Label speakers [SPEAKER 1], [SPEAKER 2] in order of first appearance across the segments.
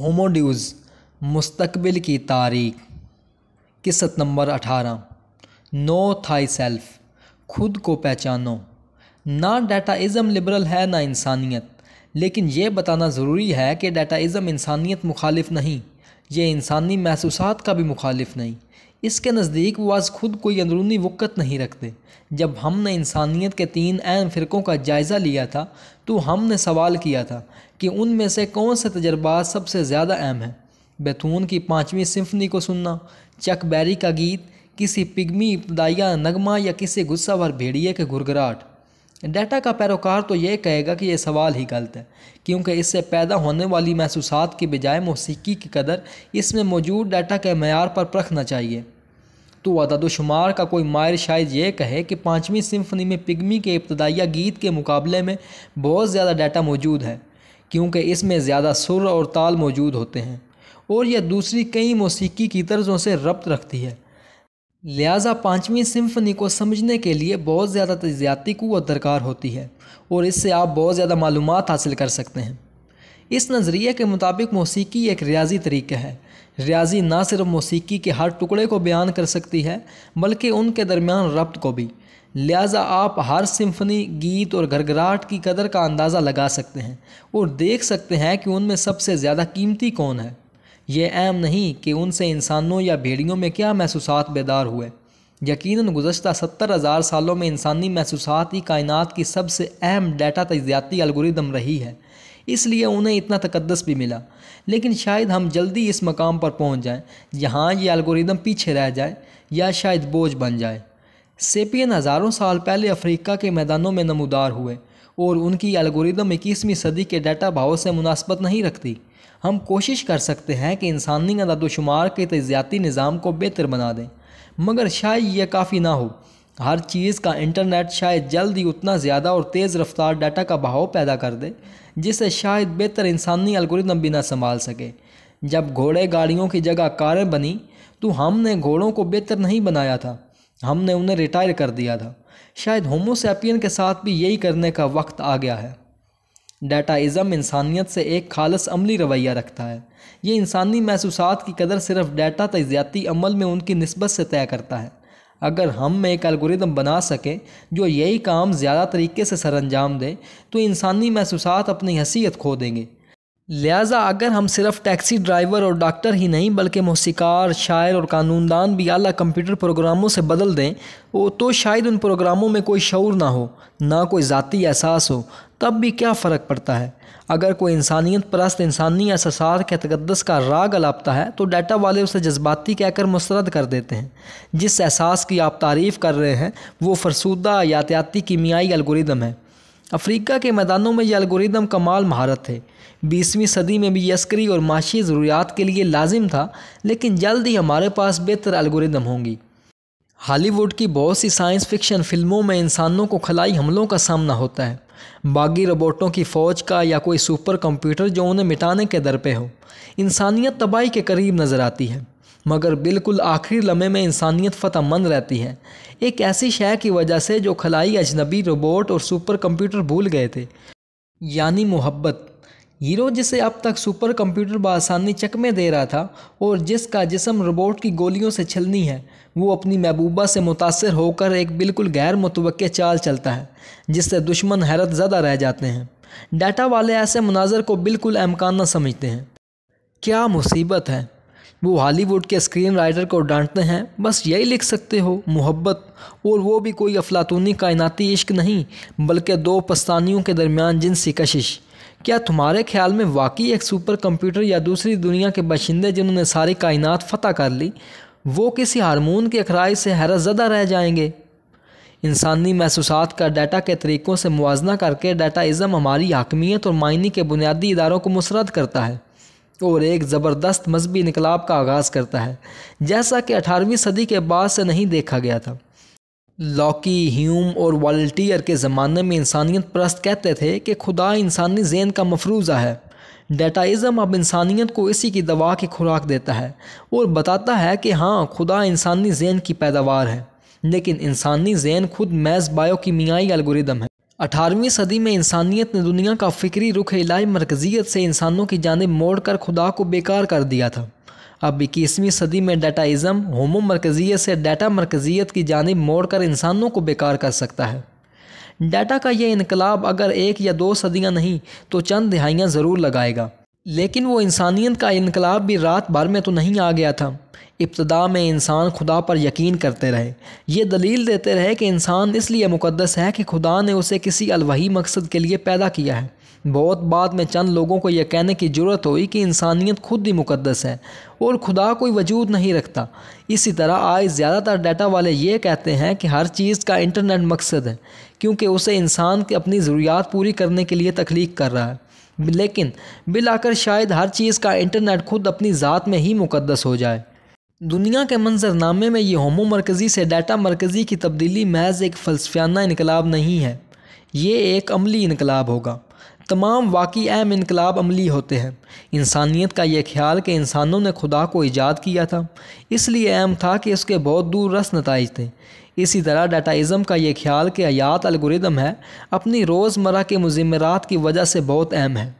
[SPEAKER 1] होमोड्यूज़ मुस्तकबिल की तारीख किस्त नंबर अठारह नो थाई सेल्फ खुद को पहचानो ना डाटाइज़म लिबरल है ना इंसानियत लेकिन ये बताना ज़रूरी है कि डाटाइज़म इंसानियत मुखालिफ नहीं ये इंसानी महसूसात का भी मुखालिफ नहीं इसके नज़दीक वो आज खुद कोई अंदरूनी वक़्त नहीं रखते जब हमने इंसानियत के तीन अहम फ़िरक़ों का जायज़ा लिया था तो हमने सवाल किया था कि उनमें से कौन से तजर्बा सबसे ज़्यादा अहम हैं बैतून की पाँचवीं सिम्फनी को सुनना चक बैरी का गीत किसी पिगमी इब्तदाइया नगमा या किसी गुस्सावर भेड़िए के घुरघराहट डाटा का पैरोकार तो यह कहेगा कि यह सवाल ही गलत है क्योंकि इससे पैदा होने वाली महसूसात के बजाय मौसीकी की कदर इसमें मौजूद डाटा के मैार पर परखना चाहिए तो अददोशुमार का कोई मायर शायद ये कहे कि पाँचवीं सिम्फनी में पिगमी के इब्तदाइया गीत के मुकाबले में बहुत ज़्यादा डाटा मौजूद है क्योंकि इसमें ज़्यादा सुर और ताल मौजूद होते हैं और यह दूसरी कई मौसीकी की तर्जों से रब्त रखती है लिहाजा पाँचवीं सिम्फनी को समझने के लिए बहुत ज़्यादा तजियाती कुत दरकार होती है और इससे आप बहुत ज़्यादा मालूम हासिल कर सकते हैं इस नज़रिए के मुताबिक मौसीकी एक रियाजी तरीक़ा है रियाजी ना सिर्फ मौसीकी के हर टुकड़े को बयान कर सकती है बल्कि उनके दरमियान रब्त को भी लिहाजा आप हर सिम्फनी गीत और घरघराहट की कदर का अंदाज़ा लगा सकते हैं और देख सकते हैं कि उनमें सबसे ज़्यादा कीमती कौन है यह अहम नहीं कि उनसे इंसानों या भेड़ियों में क्या महसूस बेदार हुए यकीन गुजशत सत्तर हज़ार सालों में इंसानी महसूस ही कायनात की सबसे अहम डाटा तजियाती अलगोरिदम रही है इसलिए उन्हें इतना तकदस भी मिला लेकिन शायद हम जल्दी इस मकाम पर पहुंच जाएं जहां ये अलगोरिदम पीछे रह जाए या शायद बोझ बन जाए सेपियन हज़ारों साल पहले अफ्रीका के मैदानों में नमदार हुए और उनकी अलगोरिदम इक्कीसवीं सदी के डाटा भावों से मुनासबत नहीं रखती हम कोशिश कर सकते हैं कि इंसानी अदादोशुमार के तजियाती निज़ाम को बेहतर बना दें मगर शायद यह काफ़ी ना हो हर चीज़ का इंटरनेट शायद जल्द ही उतना ज़्यादा और तेज़ रफ्तार डाटा का बहाव पैदा कर दे जिसे शायद बेहतर इंसानी अलगोरिदम भी ना संभाल सके जब घोड़े गाड़ियों की जगह कारें बनी तो हमने घोड़ों को बेहतर नहीं बनाया था हमने उन्हें रिटायर कर दिया था शायद होमोसैपियन के साथ भी यही करने का वक्त आ गया है डाटाइज़म इंसानियत से एक खालस अमली रवैया रखता है ये इंसानी महसूस की कदर सिर्फ डाटा तजियाती अमल में उनकी नस्बत से तय करता है अगर हम एक एल्गोरिदम बना सकें जो यही काम ज़्यादा तरीके से सरंजाम दे तो इंसानी महसूसात अपनी हैसियत खो देंगे लिहाजा अगर हम सिर्फ टैक्सी ड्राइवर और डॉक्टर ही नहीं बल्कि मौसीकार शायर और कानूनदान भी अला कंप्यूटर प्रोग्रामों से बदल दें वो तो शायद उन प्रोग्रामों में कोई शौर ना हो ना कोई ज़ाती एहसास हो तब भी क्या फ़र्क पड़ता है अगर कोई इंसानियत परस्त इंसानी एहसास के तकदस का राग अलापता है तो डाटा वाले उसे जज्बाती कहकर मुस्रद कर देते हैं जिस एहसास की आप तारीफ़ कर रहे हैं वो फरसूदा यातियाती कीमियाई अलगोरिदम है अफ्रीका के मैदानों में यह अलगोरिदम कमाल महारत है बीसवीं सदी में भी यस्करी और माशी ज़रूरियात के लिए लाजिम था लेकिन जल्द ही हमारे पास बेहतर अलगोरिदम होंगी हॉलीवुड की बहुत सी साइंस फिक्शन फिल्मों में इंसानों को खलाई हमलों का सामना होता है बागी रोबोटों की फ़ौज का या कोई सुपर कंप्यूटर जो उन्हें मिटाने के दर पे हो इंसानियत तबाही के करीब नज़र आती है मगर बिल्कुल आखिरी लम्हे में इंसानियत मंद रहती है एक ऐसी शय की वजह से जो खलाई अजनबी रोबोट और सुपर कंप्यूटर भूल गए थे यानी मोहब्बत हीरो जिसे अब तक सुपर कंप्यूटर बआसानी चक में दे रहा था और जिसका जिसम रोबोट की गोलियों से छलनी है वो अपनी महबूबा से मुतासर होकर एक बिल्कुल गैर मुतव चाल चलता है जिससे दुश्मन हैरत ज़्यादा रह जाते हैं डाटा वाले ऐसे मनाजर को बिल्कुल अमकान समझते हैं क्या मुसीबत है वो हॉलीवुड के स्क्रीन राइटर को डांटते हैं बस यही लिख सकते हो मोहब्बत और वो भी कोई अफलातूनी कायनाती इश्क नहीं बल्कि दो पस्तानियों के दरमियान जिनसी कशिश क्या तुम्हारे ख्याल में वाकई एक सुपर कंप्यूटर या दूसरी दुनिया के बाशिंदे जिन्होंने सारी कायनात फतह कर ली वो किसी हारमोन के अखराज से हैरत ज़दा रह जाएंगे इंसानी महसूस का डाटा के तरीक़ों से मुजना करके डाटा इज़म हमारी हकमियत और मायने के बुनियादी इदारों को मुसरद करता है और एक ज़बरदस्त मजहबी इनकलाब का आगाज़ करता है जैसा कि अठारहवीं सदी के बाद से नहीं देखा गया था लॉकी ह्यूम और वाल्टियर के ज़माने में इंसानियत परस्त कहते थे कि खुदा इंसानी जेन का मफरूज़ा है डेटाइज़म अब इंसानियत को इसी की दवा की खुराक देता है और बताता है कि हाँ खुदा इंसानी जेन की पैदावार है लेकिन इंसानी जेन खुद मैज़ बायो की मियाई अलगोरिदम है अठारहवीं सदी में इंसानियत ने दुनिया का फ़िक्री रुख इलाई मरकज़ियत से इंसानों की जानब मोड़ कर खुदा को बेकार कर दिया था अब इक्कीसवीं सदी में डाटाइज़म होमो मरकज़ियत से डाटा मरकज़ियत की जानब मोड़ कर इंसानों को बेकार कर सकता है डाटा का यह इनकलाब अगर एक या दो सदियाँ नहीं तो चंद दहाइयाँ ज़रूर लगाएगा लेकिन वो इंसानियत का इनकलाब भी रात भर में तो नहीं आ गया था इब्तदा में इंसान खुदा पर यकीन करते रहे ये दलील देते रहे कि इंसान इसलिए मुकदस है कि खुदा ने उसे किसी अलवही मकसद के लिए पैदा किया है बहुत बाद में चंद लोगों को यह कहने की ज़रूरत हुई कि इंसानियत खुद ही मुकदस है और खुदा कोई वजूद नहीं रखता इसी तरह आज ज़्यादातर डाटा वाले ये कहते हैं कि हर चीज़ का इंटरनेट मकसद है क्योंकि उसे इंसान की अपनी ज़रूरियात पूरी करने के लिए तख्लीक कर रहा है लेकिन बिल आकर शायद हर चीज़ का इंटरनेट खुद अपनी ज़ात में ही मुकदस हो जाए दुनिया के मंजरनामे में ये होमो मरकज़ी से डाटा मरकज़ी की तब्दीली महज एक फ़लसफियाना इनकलाब नहीं है ये एक अमली इनकलाब होगा तमाम वाकई अहम इनकलाब अमली होते हैं इंसानियत का यह ख्याल कि इंसानों ने खुदा को ईजाद किया था इसलिए अहम था कि इसके बहुत दूर रस नतज थे इसी तरह डाटाइज़म का यह ख्याल कि आयात अलगोरिदम है अपनी रोज़मर्रा के मुजमरात की वजह से बहुत अहम है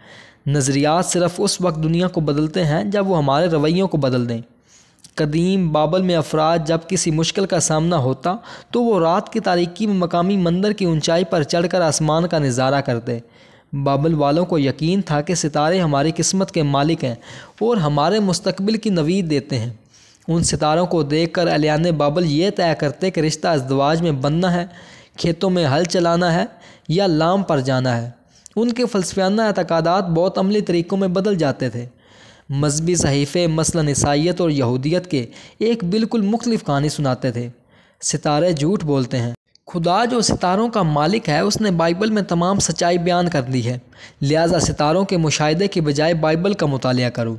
[SPEAKER 1] नज़रियात सिर्फ उस वक्त दुनिया को बदलते हैं जब वो हमारे रवैयों को बदल दें कदीम बाबल में अफराद जब किसी मुश्किल का सामना होता तो वो रात की तारीकी में मकामी मंदिर की ऊंचाई पर चढ़कर आसमान का नज़ारा करते बाबल वालों को यकीन था कि सितारे हमारी किस्मत के मालिक हैं और हमारे मुस्तबिल की नवीद देते हैं उन सितारों को देख कर अलियान बाबल ये तय करते कि रिश्ता अजदवाज में बनना है खेतों में हल चलाना है या लाम पर जाना है उनके फलसफियाना अतकदात बहुत अमली तरीक़ों में बदल जाते थे मजहबी सहीफ़े मसला ईसाइत और यहूदियत के एक बिल्कुल मुख्तफ कहानी सुनाते थे सितारे झूठ बोलते हैं खुदा जो सितारों का मालिक है उसने बाइबल में तमाम सच्चाई बयान कर दी है लिहाजा सितारों के मुशाहे के बजाय बाइबल का मताल करो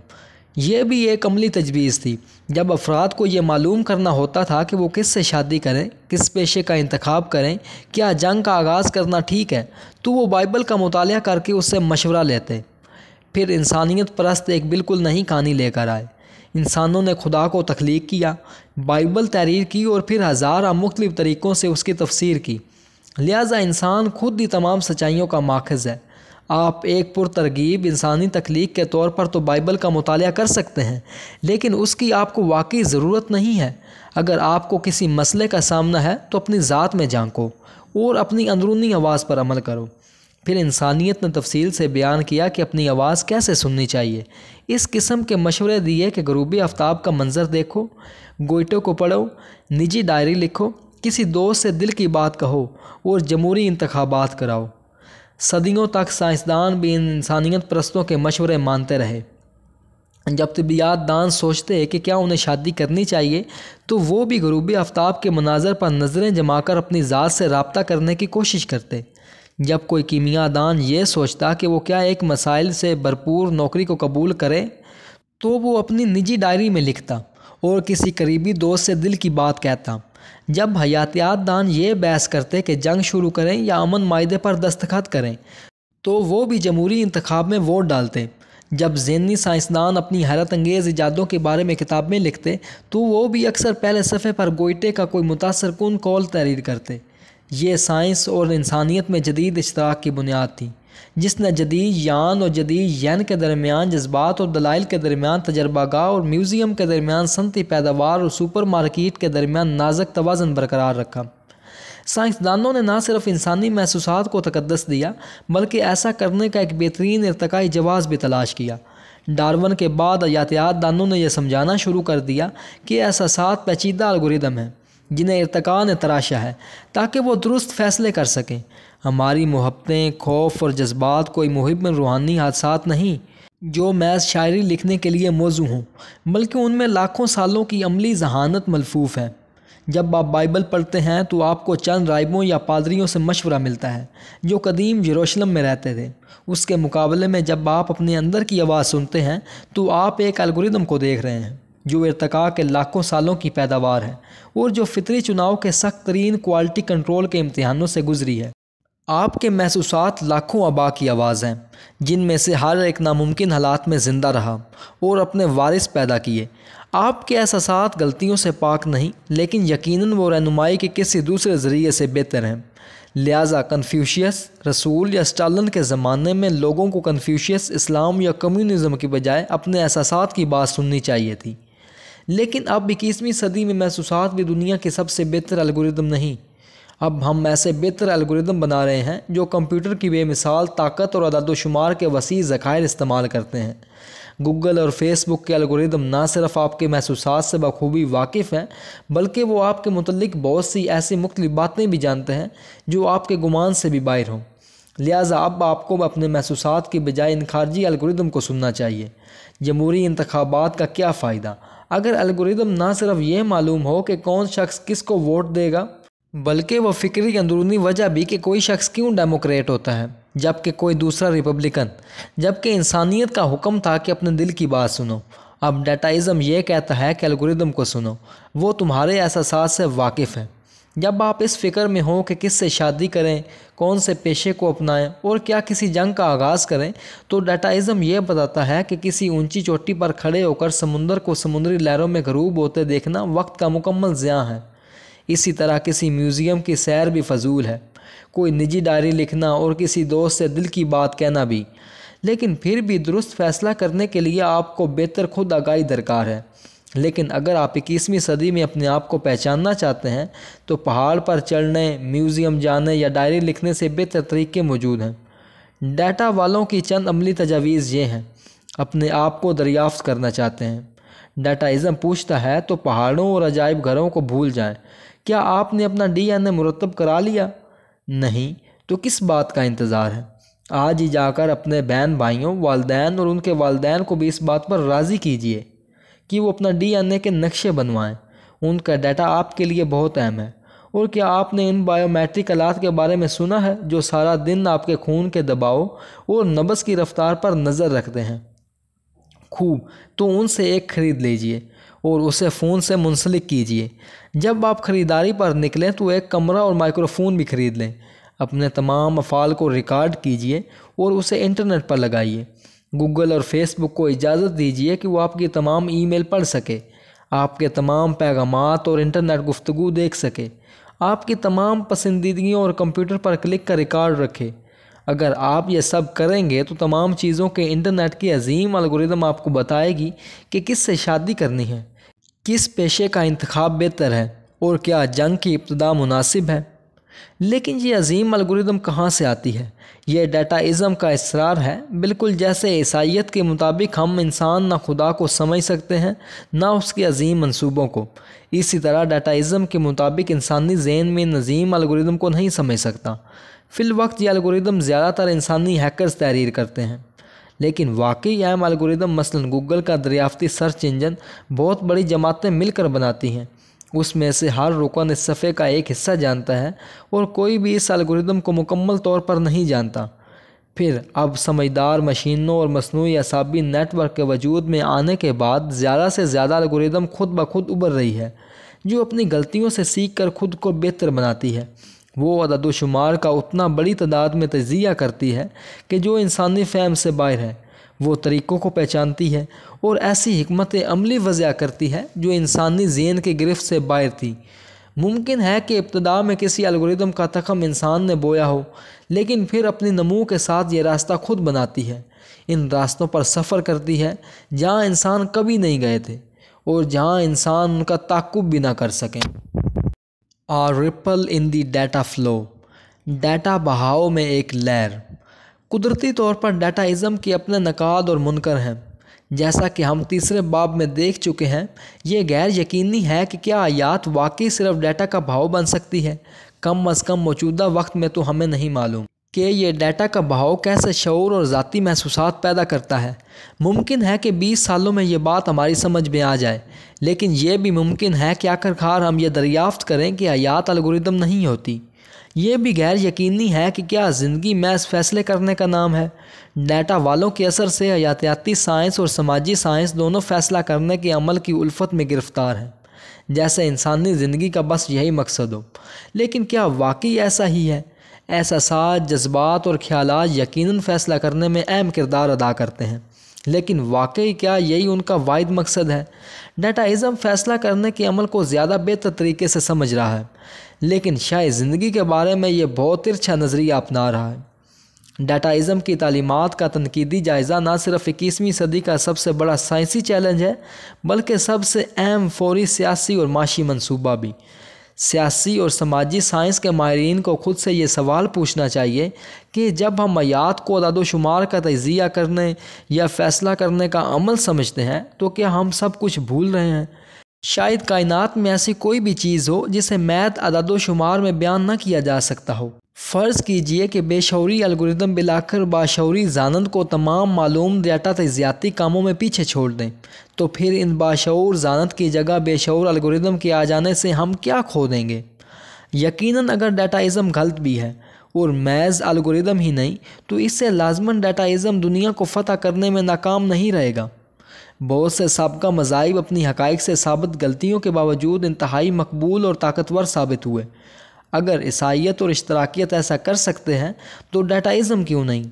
[SPEAKER 1] यह भी एक अमली तजवीज़ थी जब अफराद को यह मालूम करना होता था कि वो किस से शादी करें किस पेशे का इंतखब करें क्या जंग का आगाज़ करना ठीक है तो वो बाइबल का मताल करके उससे मशवरा लेते फिर इंसानियत परस्त एक बिल्कुल नहीं कहानी लेकर आए इंसानों ने खुदा को तख्लीक किया बाइबल तहरीर की और फिर हज़ार मुख्तलिफ तरीक़ों से उसकी तफसीर की लिहाजा इंसान खुद ही तमाम सच्चाइयों का माखज़ है आप एक पुरतरगीब इंसानी तख्लीक के तौर पर तो बाइबल का मताल कर सकते हैं लेकिन उसकी आपको वाकई ज़रूरत नहीं है अगर आपको किसी मसले का सामना है तो अपनी ज़ात में झाँको और अपनी अंदरूनी आवाज़ पर अमल करो फिर इंसानियत ने तफसील से बयान किया कि अपनी आवाज़ कैसे सुननी चाहिए इस किस्म के मशवरे दिए कि गरूबी आफ्ताब का मंजर देखो गोइटों को पढ़ो निजी डायरी लिखो किसी दोस्त से दिल की बात कहो और जमहूरी इंतबात कराओ सदियों तक साइंसदान भी इन इंसानियत प्रस्तों के मशवरे मानते रहे जब तबियात दान सोचते हैं कि क्या उन्हें शादी करनी चाहिए तो वो भी गरूबी आफ्ताब के मनाजर पर नज़रें जमाकर अपनी ज़ात से रबता करने की कोशिश करते जब कोई कीमियादान ये सोचता कि वो क्या एक मसाइल से भरपूर नौकरी को कबूल करे तो वो अपनी निजी डायरी में लिखता और किसी करीबी दोस्त से दिल की बात कहता जब हयातियात दान ये बहस करते कि जंग शुरू करें या अमन माहे पर दस्तखत करें तो वो भी जमहूरी इंतखब में वोट डालते जब जैनी साइंसदान अपनी हैरत अंगेज़ इजादों के बारे में किताबें लिखते तो वो भी अक्सर पहले सफ़े पर गोइटे का कोई मुतासर कन कौल तहरीर करते ये साइंस और इंसानियत में जदीद इश्तराक की बुनियाद थी जिसने जदीद यान और जदीद यन के दरमियान जज्बात और दलाइल के दरमियान तजर्बागा और म्यूज़ियम के दरमियान सनती पैदावार और सुपर मार्केट के दरमियान नाजक तोज़न बरकरार रखा साइंसदानों ने ना सिर्फ इंसानी महसूस को तकदस दिया बल्कि ऐसा करने का एक बेहतरीन इरतकाई जवाज़ भी तलाश किया डार्वन के बाद यातियात दानों ने यह समझाना शुरू कर दिया कि एहसास पेचीदा अलगोरिदम है जिन्हें इरतका ने तराशा है ताकि वो दुरुस्त फैसले कर सकें हमारी मोहब्बतें खौफ और जज्बात कोई मुहिब रूहानी हादसा नहीं जो मैज शायरी लिखने के लिए मौजू हूँ बल्कि उनमें लाखों सालों की अमली जहानत मलफूफ है जब आप बाइबल पढ़ते हैं तो आपको चंद राइबों या पादरियों से मशवरा मिलता है जो कदीम यरूशलेम में रहते थे उसके मुकाबले में जब आप अपने अंदर की आवाज़ सुनते हैं तो आप एक अलगोरिदम को देख रहे हैं जो इरतका के लाखों सालों की पैदावार है और जो फितरी चुनाव के सख्त तरीन क्वालिटी कंट्रोल के इम्तहानों से गुजरी है आपके महसूस लाखों आबा की आवाज़ हैं जिनमें से हर एक नामुमकिन हालात में ज़िंदा रहा और अपने वारिस पैदा किए आपके एहसास गलतियों से पाक नहीं लेकिन यकीनन वो रहनुमाई के किसी दूसरे ज़रिए से बेहतर हैं लिहाजा कन्फ्यूशियस रसूल या स्टालन के ज़माने में लोगों को कन्फ्यूशियस इस्लाम या कम्यूनिज़म की बजाय अपने एहसास की बात सुननी चाहिए थी लेकिन अब इक्कीसवीं सदी में महसूसात भी दुनिया के सबसे बेहतर अलगोरिदम नहीं अब हम ऐसे बेहतर अलगोरिदम बना रहे हैं जो कंप्यूटर की बेमिसाल ताकत और अदादोशुमार के वसी ज़खायर इस्तेमाल करते हैं गूगल और फेसबुक के अलगोरिदम ना सिर्फ आपके महसूस से बखूबी वाकिफ़ हैं बल्कि वो आपके मतलब बहुत सी ऐसी मुख्तलि बातें भी जानते हैं जो आपके गुमान से भी बाहर हों लिहाजा अब आपको अपने महसूस के बजाय इन खारजी अलगोरिदम को सुनना चाहिए जमहूरी इंतबात का क्या फ़ायदा अगर अलगोरिदम ना सिर्फ ये मालूम हो कि कौन शख्स किस को वोट देगा बल्कि वह फिक्री अंदरूनी वजह भी कि कोई शख्स क्यों डेमोक्रेट होता है जबकि कोई दूसरा रिपब्लिकन जबकि इंसानियत का हुक्म था कि अपने दिल की बात सुनो अब डाटाइज़म यह कहता है कि अलगोरिदम को सुनो वो तुम्हारे एहसास से वाकिफ़ हैं जब आप इस फिक्र में हों कि किस से शादी करें कौन से पेशे को अपनाएं और क्या किसी जंग का आगाज़ करें तो डाटाइज़म यह बताता है कि किसी ऊंची चोटी पर खड़े होकर समुंदर को समुद्री लहरों में गरूब होते देखना वक्त का मुकम्मल ज़्या है इसी तरह किसी म्यूज़ियम की सैर भी फजूल है कोई निजी डायरी लिखना और किसी दोस्त से दिल की बात कहना भी लेकिन फिर भी दुरुस्त फैसला करने के लिए आपको बेहतर खुद आगाही दरकार है लेकिन अगर आप इक्कीसवीं सदी में अपने आप को पहचानना चाहते हैं तो पहाड़ पर चढ़ने म्यूज़ियम जाने या डायरी लिखने से बेहतर तरीके मौजूद हैं डाटा वालों की चंद अमली तजावीज़ ये हैं अपने आप को दरियाफ्त करना चाहते हैं डाटाइज़म पूछता है तो पहाड़ों और अजायब घरों को भूल जाएं क्या आपने अपना डी एन ए मुरतब करा लिया नहीं तो किस बात का इंतज़ार है आज ही जाकर अपने बहन भाइयों वालदेन और उनके वालदेन को भी इस बात पर राज़ी कीजिए कि वो अपना ए के नक्शे बनवाएं उनका डाटा आपके लिए बहुत अहम है और क्या आपने इन बायोमेट्रिक आलात के बारे में सुना है जो सारा दिन आपके खून के दबाव और नब्स की रफ्तार पर नज़र रखते हैं खूब तो उनसे एक ख़रीद लीजिए और उसे फ़ोन से मुंसलिक कीजिए जब आप ख़रीदारी पर निकलें तो एक कमरा और माइक्रोफोन भी ख़रीद लें अपने तमाम अफ़ाल को रिकॉर्ड कीजिए और उसे इंटरनेट पर लगाइए गूगल और फेसबुक को इजाज़त दीजिए कि वो आपकी तमाम ईमेल पढ़ सके आपके तमाम पैगाम और इंटरनेट गुफ्तु देख सके आपकी तमाम पसंदीदगियों और कंप्यूटर पर क्लिक का रिकॉर्ड रखे अगर आप ये सब करेंगे तो तमाम चीज़ों के इंटरनेट की अजीम अलगोरिदम आपको बताएगी कि किस से शादी करनी है किस पेशे का इंतखब बेहतर है और क्या जंग की इब्तदा मुनासिब है लेकिन ये अजीम अलगोरिदम कहाँ से आती है ये डाटाइज़म का इसरार है बिल्कुल जैसे ईसाइत के मुताबिक हम इंसान ना खुदा को समझ सकते हैं ना उसके अजीम मंसूबों को इसी तरह डाटाइज़म के मुताबिक इंसानी जहन में नज़ीम अलगोरिदम को नहीं समझ सकता फिल वक्त ये अलगोरिदम ज़्यादातर इंसानी हैकरस तहरीर करते हैं लेकिन वाकई अहम अलगोरिदम मसलन गूगल का दरियाफ्ती सर्च इंजन बहुत बड़ी जमातें मिलकर बनाती हैं उसमें से हर रुकन इस सफ़े का एक हिस्सा जानता है और कोई भी इस अलगोरिदम को मुकम्मल तौर पर नहीं जानता फिर अब समझदार मशीनों और मसनू असाबी नेटवर्क के वजूद में आने के बाद ज़्यादा से ज़्यादा अलगोरिदम खुद ब खुद उभर रही है जो अपनी गलतियों से सीख कर खुद को बेहतर बनाती है वो अददोशुमार का उतना बड़ी तादाद में तजिया करती है कि जो इंसानी फैम से बाहर है वो तरीक़ों को पहचानती है और ऐसी हमत अमली वजह करती है जो इंसानी जेन के गिरफ्त से बाहर थी मुमकिन है कि इब्तदा में किसी अलगोरिदम का तखम इंसान ने बोया हो लेकिन फिर अपने नमू के साथ ये रास्ता खुद बनाती है इन रास्तों पर सफ़र करती है जहाँ इंसान कभी नहीं गए थे और जहाँ इंसान उनका ताकुब भी ना कर सकें और ripple in the data flow data बहाव में एक लहर कुदरती तौर पर डाटाइज़म के अपने नकाद और मुनकर हैं जैसा कि हम तीसरे बाब में देख चुके हैं ये गैर यकीनी है कि क्या आयात वाकई सिर्फ डेटा का भाव बन सकती है कम अज़ कम मौजूदा वक्त में तो हमें नहीं मालूम कि ये डेटा का भाव कैसे शौर और ज़ाती महसूस पैदा करता है मुमकिन है कि 20 सालों में ये बात हमारी समझ में आ जाए लेकिन यह भी मुमकिन है कि आखिरकार हम ये दरियाफ्त करें कि आयात अलगोरिदम नहीं होती ये भी गैर यकीनी है कि क्या ज़िंदगी महज फैसले करने का नाम है डाटा वालों के असर से हयातियाती साइंस और समाजी साइंस दोनों फैसला करने के अमल की उल्फत में गिरफ्तार हैं जैसे इंसानी ज़िंदगी का बस यही मकसद हो लेकिन क्या वाकई ऐसा ही है एहसास जज्बात और ख्याल यकीन फ़ैसला करने में अहम किरदार अदा करते हैं लेकिन वाकई क्या यही उनका वाद मकसद है डाटाइज़म फ़ैसला करने के अमल को ज़्यादा बेहतर तरीके से समझ रहा है लेकिन शायद ज़िंदगी के बारे में ये बहुत तिरछा नज़रिया अपना रहा है डाटाइज़म की तालीमत का तनकीदी जायज़ा न सिर्फ इक्कीसवीं सदी का सबसे बड़ा साइंसी चैलेंज है बल्कि सबसे अहम फौरी सियासी और माशी मनसूबा भी सियासी और समाजी साइंस के माहरीन को ख़ुद से ये सवाल पूछना चाहिए कि जब हम मैयात को अदादोशुमार का तजिया करने या फ़ैसला करने का अमल समझते हैं तो क्या हम सब कुछ भूल रहे हैं शायद कायनात में ऐसी कोई भी चीज़ हो जिसे मैथ अदादोशुमार में बयान न किया जा सकता हो फ़र्ज़ कीजिए कि बेशौरी अलगोरिदम बिलाकर बाशौरी जानंद को तमाम मालूम डाटा तजियाती कामों में पीछे छोड़ दें तो फिर इन बाशौर जानत की जगह बेशौर अलगोरिदम के आ जाने से हम क्या खो देंगे यकीनन अगर डाटाइज़म गलत भी है और मैज़ अलगोरिदम ही नहीं तो इससे लाजमन डाटाइज़म दुनिया को फतह करने में नाकाम नहीं रहेगा बहुत से सबका मजाइब अपनी हक़ से साबित गलतियों के बावजूद इंतहाई मकबूल और ताकतवर साबित हुए अगर ईसाइत और इश्तराकियत ऐसा कर सकते हैं तो डाटाइज़म क्यों नहीं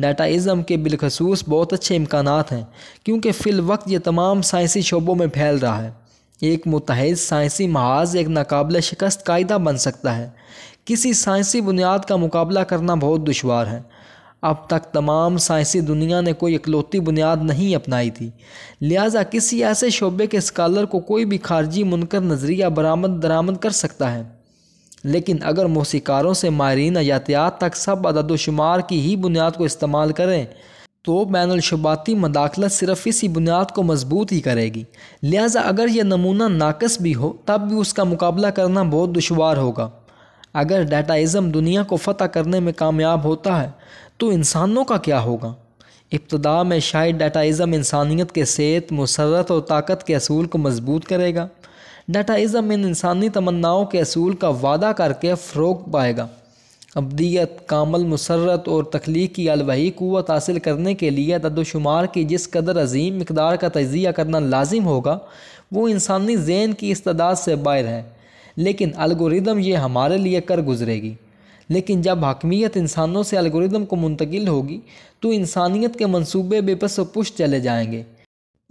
[SPEAKER 1] डाटाइज़म के बिलखसूस बहुत अच्छे इम्कान हैं क्योंकि फिल वक्त ये तमाम साइंसी शोबों में फैल रहा है एक मुतहद साइंसी महाज एक नाकबल शिकस्त कायदा बन सकता है किसी साइंसी बुनियाद का मुकाबला करना बहुत दुशवार है अब तक तमाम साइंसी दुनिया ने कोई इकलौती बुनियाद नहीं अपनाई थी लिहाजा किसी ऐसे शोबे के स्कॉलर को कोई भी खारजी मुनकर नज़रिया बरामद दरामद कर सकता है लेकिन अगर मौसीकारों से माहरीन यातियात तक सब अददोशुमार की ही बुनियाद को इस्तेमाल करें तो अशुबाती मदाखलत सिर्फ इसी बुनियाद को मजबूत ही करेगी लिहाजा अगर यह नमूना नाकस भी हो तब भी उसका मुकाबला करना बहुत दुशवार होगा अगर डाटाइज़म दुनिया को फतह करने में कामयाब होता है तो इंसानों का क्या होगा इब्तदा में शायद डाटाइज़म इंसानियत के सेहत मसरत और ताकत के असूल को मजबूत करेगा डाटाइज़म इन इंसानी तमन्नाओं के असूल का वादा करके फ़रोग पाएगा अबदीत कामल मसरत और तख्लीक की अलवही क़वत हासिल करने के लिए तदोशुमार की जिस कदर अजीम मकदार का तजिया करना लाजिम होगा वो इंसानी जेन की इस्तदाद से बाहर है लेकिन अलगोरिदम ये हमारे लिए कर गुजरेगी लेकिन जब हकमियत इंसानों से अलगोरिदम को मुंतकिल होगी तो इंसानियत के मंसूबे बेपस व पुष्ट चले जाएंगे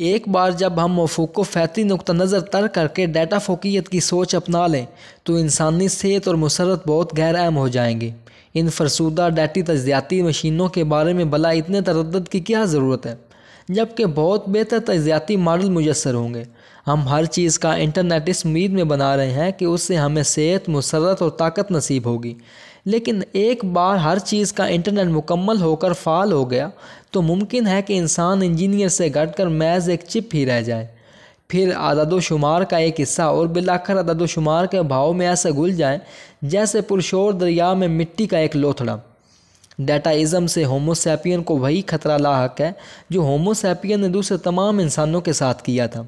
[SPEAKER 1] एक बार जब हम मफूक को फैती नुक़ नज़र तर करके डाटा फोकियत की सोच अपना लें तो इंसानी सेहत और मसरत बहुत गैर अहम हो जाएंगे इन फरसूदा डाटी तजियाती मशीनों के बारे में भला इतने तरद की क्या ज़रूरत है जबकि बहुत बेहतर तजियाती मॉडल मुयसर होंगे हम हर चीज़ का इंटरनेट इस उम्मीद में बना रहे हैं कि उससे हमें सेहत मसरत और ताकत नसीब होगी लेकिन एक बार हर चीज़ का इंटरनेट मुकम्मल होकर फाल हो गया तो मुमकिन है कि इंसान इंजीनियर से घटकर मैज़ एक चिप ही रह जाए फिर शुमार का एक हिस्सा और बिलाखर शुमार के भाव में ऐसे घुल जाए जैसे पुरशोर दरिया में मिट्टी का एक लोथड़ा डेटाइज़म से होमोसैपियन को वही खतरा लाक है जो होमोसैपियन ने दूसरे तमाम इंसानों के साथ किया था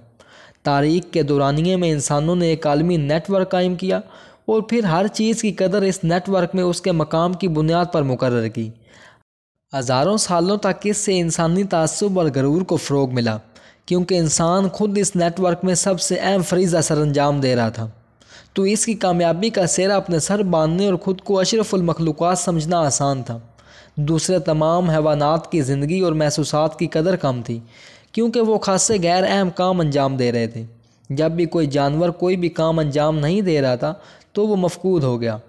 [SPEAKER 1] तारीख के दौरानिए में इंसानों ने एक आलमी नेटवर्क कायम किया और फिर हर चीज़ की कदर इस नेटवर्क में उसके मकाम की बुनियाद पर मुकर की हज़ारों सालों तक इससे इंसानी तसब और गरूर को फ़रोग मिला क्योंकि इंसान खुद इस नेटवर्क में सबसे अहम फरीजा सर अंजाम दे रहा था तो इसकी कामयाबी का सेरा अपने सर बांधने और ख़ुद को अशरफुलमखलूक समझना आसान था दूसरे तमाम हैवानात की ज़िंदगी और महसूस की कदर कम थी क्योंकि वो खासे गैर अहम काम अंजाम दे रहे थे जब भी कोई जानवर कोई भी काम अंजाम नहीं दे रहा था तो वो मफकूद हो गया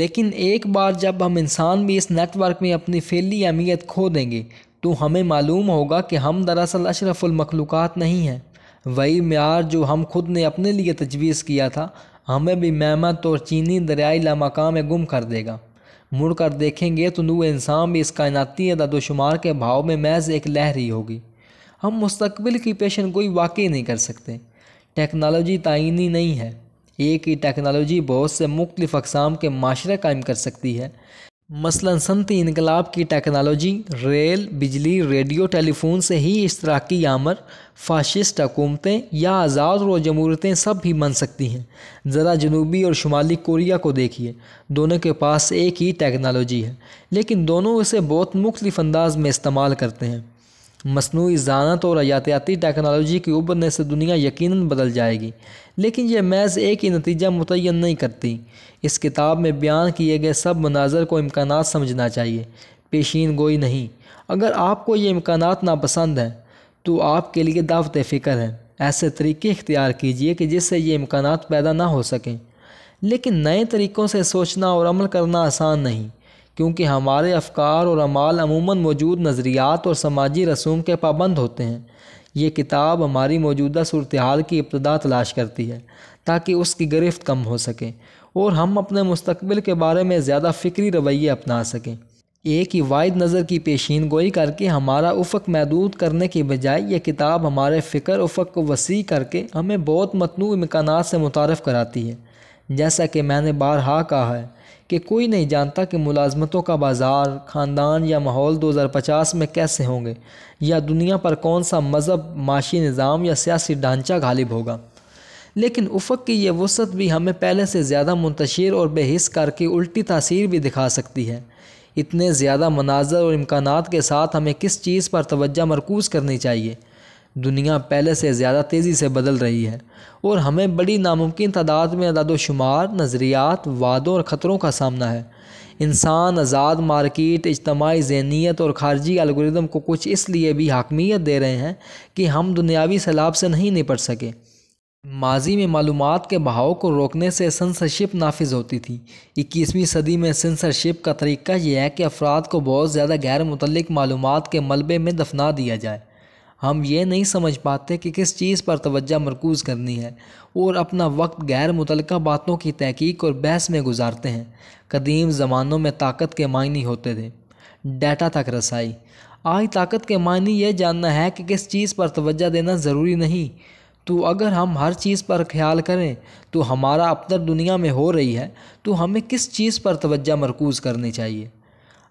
[SPEAKER 1] लेकिन एक बार जब हम इंसान भी इस नेटवर्क में अपनी फैली अहमियत खो देंगे तो हमें मालूम होगा कि हम दरअसल अशरफुलमखलूक़ात नहीं हैं वही मैार जो हम खुद ने अपने लिए तजवीज़ किया था हमें भी मेहमत और चीनी दरियाई लामकाम में गुम कर देगा मुड़ कर देखेंगे तो नू इंसान भी इस कायनाती अदादोशुमार के भाव में महज एक लहरी होगी हम मुस्तबिल की पेशन गोई वाकई नहीं कर सकते टेक्नोलॉजी तयनी नहीं है एक ही टेक्नोलॉजी बहुत से मुख्तफ अकसाम के माशरे कायम कर सकती है मसलन सनती इनकलाब की टेक्नोलॉजी रेल बिजली रेडियो टेलीफोन से ही इस तरह की आमर फाशिस्ट हकूमतें या आज़ाद व जमूरतें सब भी बन सकती हैं ज़रा जनूबी और शुमाली कोरिया को देखिए दोनों के पास एक ही टेक्नोलॉजी है लेकिन दोनों इसे बहुत मुख्तफ अंदाज में इस्तेमाल करते हैं मसनू जानत और यातियाती टेक्नोलॉजी की उभरने से दुनिया यकीन बदल जाएगी लेकिन यह महज एक ही नतीजा मुतन नहीं करती इस किताब में बयान किए गए सब मनाजर को इम्कान समझना चाहिए पेशीन गोई नहीं अगर आपको ये इम्कान नापसंद हैं तो आपके लिए दावत फ़िक्र हैं ऐसे तरीके इख्तियार कीजिए कि जिससे ये इम्कान पैदा ना हो सकें लेकिन नए तरीक़ों से सोचना और अमल करना आसान नहीं क्योंकि हमारे अफकार और अमाल अमूमन मौजूद नज़रियात और समाजी रसूम के पाबंद होते हैं ये किताब हमारी मौजूदा सूरत हाल की इब्तदा तलाश करती है ताकि उसकी गिरफ्त कम हो सके और हम अपने मुस्तबिल के बारे में ज़्यादा फ़िक्री रवैये अपना सकें एक ही वाद नज़र की पेशीन गोई करके हमारा उफ़क महदूद करने के बजाय यह किताब हमारे फ़िक्र उफ़क को वसी करके हमें बहुत मतनू इम्कान से मुतारफ़ कराती है जैसा कि मैंने बारहा कहा है कि कोई नहीं जानता कि मुलाजमतों का बाज़ार ख़ानदान या माहौल 2050 में कैसे होंगे या दुनिया पर कौन सा मज़हब माशी निज़ाम या सियासी ढांचा गालिब होगा लेकिन उफक की यह वसत भी हमें पहले से ज़्यादा मुंतशिर और बेहिस करके उल्टी तासीर भी दिखा सकती है इतने ज़्यादा मनाजर और इम्कान के साथ हमें किस चीज़ पर तोज्जा मरकूज़ करनी चाहिए दुनिया पहले से ज़्यादा तेज़ी से बदल रही है और हमें बड़ी नामुमकिन तादाद में अदादोशुमार नज़रियात वादों और ख़तरों का सामना है इंसान आज़ाद मार्केट इजतमाही जहनीत और खारजी अलगोरिदम को कुछ इसलिए भी हाकमियत दे रहे हैं कि हम दुनियावी सैलाब से नहीं निपट सके माजी में मालूम के बहाव को रोकने से सेंसरशिप नाफिज होती थी इक्कीसवीं सदी में सेंसरशिप का तरीका यह है कि अफराद को बहुत ज़्यादा गैर मुतलिक मालूम के मलबे में दफना दिया जाए हम ये नहीं समझ पाते कि किस चीज़ पर तोज्जह मरकूज़ करनी है और अपना वक्त गैर मुतलक बातों की तहकीक और बहस में गुजारते हैं कदीम ज़मानों में ताकत के मायने होते थे डेटा तक रसाई आज ताकत के मायने यह जानना है कि किस चीज़ पर तोज्जह देना ज़रूरी नहीं तो अगर हम हर चीज़ पर ख्याल करें तो हमारा अपदर दुनिया में हो रही है तो हमें किस चीज़ पर तोज्जा मरकूज़ करनी चाहिए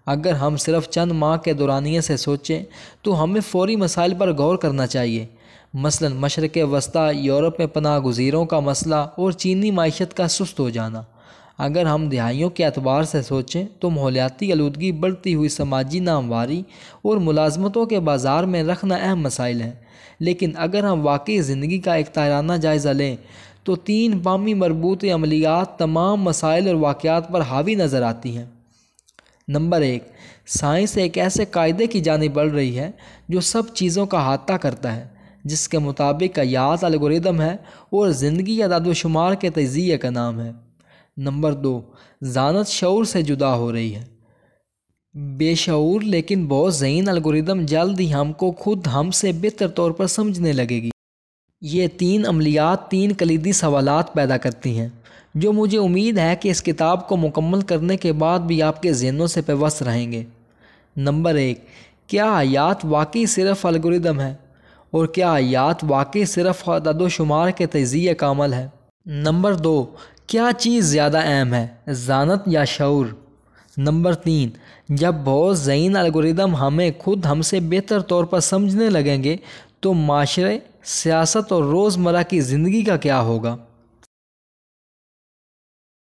[SPEAKER 1] अगर हम सिर्फ चंद माह के दौरानिए से सोचें तो हमें फौरी मसाइल पर गौर करना चाहिए मसलन मशरक़ वस्ती यूरोप में पनाह गुजीरों का मसला और चीनी मीशत का सुस्त हो जाना अगर हम दिहाइयों के अतबार से सोचें तो माहौलियाती आलूदगी बढ़ती हुई समाजी नामवारी और मुलाजमतों के बाज़ार में रखना अहम मसाइल हैं लेकिन अगर हम वाकई ज़िंदगी का एक ताराना जायज़ा लें तो तीन बामी मरबूत अमलियात तमाम मसाइल और वाक़ात पर हावी नज़र आती हैं नंबर एक साइंस एक ऐसे कायदे की जानी बढ़ रही है जो सब चीज़ों का हाथा करता है जिसके मुताबिक याद अलगोरिदम है और ज़िंदगी या दादोशुमार के तजिए का नाम है नंबर दो जानत शौर से जुदा हो रही है बेशूर लेकिन बहुत जहीन अलगोरिदम जल्द ही हमको खुद हमसे बेहतर तौर पर समझने लगेगी ये तीन अमलियात तीन कलीदी सवालत पैदा करती हैं जो मुझे उम्मीद है कि इस किताब को मुकम्मल करने के बाद भी आपके जहनों से पेवस रहेंगे नंबर एक क्या आयात वाकई सिर्फ अलगोरिदम है और क्या आयात वाकई सिर्फ अददोशुमार के तजिए का अमल है नंबर दो क्या चीज़ ज़्यादा अहम है जानत या शौर नंबर तीन जब बहुत ज़ैन अलगोरिदम हमें खुद हमसे बेहतर तौर पर समझने लगेंगे तो माशरे सियासत और रोज़मर की ज़िंदगी का क्या होगा